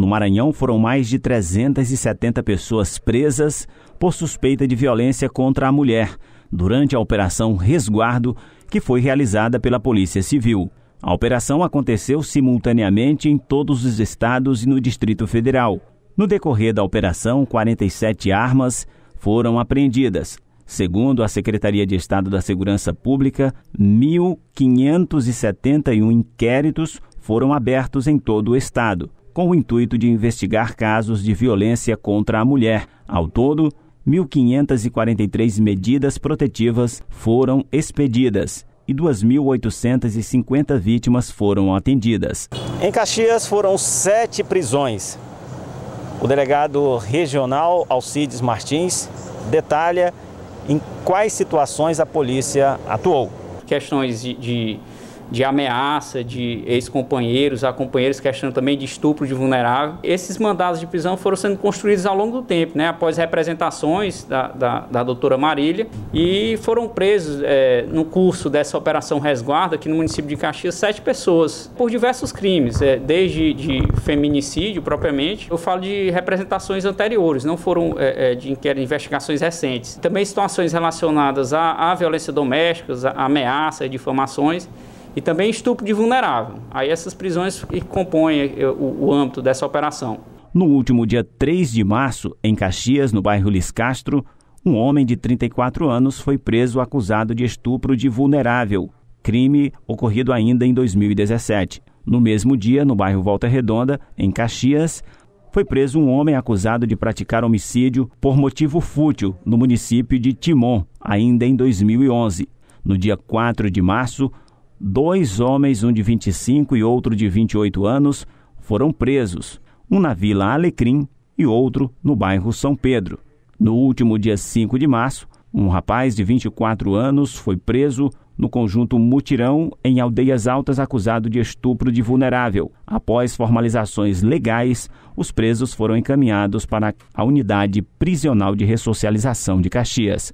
no Maranhão, foram mais de 370 pessoas presas por suspeita de violência contra a mulher durante a Operação Resguardo, que foi realizada pela Polícia Civil. A operação aconteceu simultaneamente em todos os estados e no Distrito Federal. No decorrer da operação, 47 armas foram apreendidas. Segundo a Secretaria de Estado da Segurança Pública, 1.571 inquéritos foram abertos em todo o estado com o intuito de investigar casos de violência contra a mulher. Ao todo, 1.543 medidas protetivas foram expedidas e 2.850 vítimas foram atendidas. Em Caxias foram sete prisões. O delegado regional Alcides Martins detalha em quais situações a polícia atuou. Questões de, de de ameaça de ex-companheiros, a companheiros acham também de estupro de vulnerável. Esses mandados de prisão foram sendo construídos ao longo do tempo, né, após representações da, da, da doutora Marília, e foram presos é, no curso dessa operação resguardo aqui no município de Caxias sete pessoas por diversos crimes, é, desde de feminicídio propriamente. Eu falo de representações anteriores, não foram é, é de investigações recentes. Também situações relacionadas à, à violência doméstica, à ameaça, difamações e também estupro de vulnerável. Aí essas prisões que compõem eh, o, o âmbito dessa operação. No último dia 3 de março, em Caxias, no bairro Lis Castro, um homem de 34 anos foi preso acusado de estupro de vulnerável, crime ocorrido ainda em 2017. No mesmo dia, no bairro Volta Redonda, em Caxias, foi preso um homem acusado de praticar homicídio por motivo fútil no município de Timon, ainda em 2011. No dia 4 de março, dois homens, um de 25 e outro de 28 anos, foram presos, um na Vila Alecrim e outro no bairro São Pedro. No último dia 5 de março, um rapaz de 24 anos foi preso no conjunto Mutirão, em Aldeias Altas, acusado de estupro de vulnerável. Após formalizações legais, os presos foram encaminhados para a unidade prisional de ressocialização de Caxias.